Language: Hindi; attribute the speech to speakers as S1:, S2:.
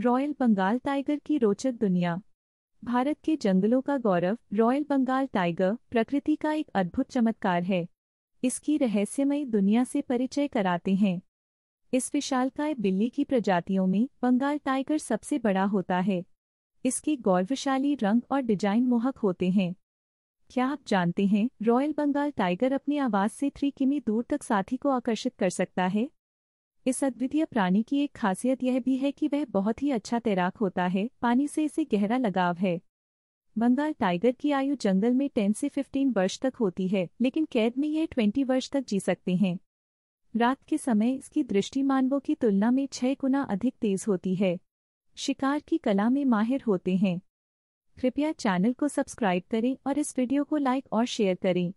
S1: रॉयल बंगाल टाइगर की रोचक दुनिया भारत के जंगलों का गौरव रॉयल बंगाल टाइगर प्रकृति का एक अद्भुत चमत्कार है इसकी रहस्यमयी दुनिया से परिचय कराते हैं इस विशालकाय बिल्ली की प्रजातियों में बंगाल टाइगर सबसे बड़ा होता है इसके गौरवशाली रंग और डिजाइन मोहक होते हैं क्या आप जानते हैं रॉयल बंगाल टाइगर अपनी आवाज से थ्री किमी दूर तक साथी को आकर्षित कर सकता है इस अद्वितीय प्राणी की एक खासियत यह भी है कि वह बहुत ही अच्छा तैराक होता है पानी से इसे गहरा लगाव है बंगाल टाइगर की आयु जंगल में टेन से फ़िफ्टीन वर्ष तक होती है लेकिन कैद में यह ट्वेंटी वर्ष तक जी सकते हैं रात के समय इसकी दृष्टि मानवों की तुलना में छह गुना अधिक तेज होती है शिकार की कला में माहिर होते हैं कृपया चैनल को सब्सक्राइब करें और इस वीडियो को लाइक और शेयर करें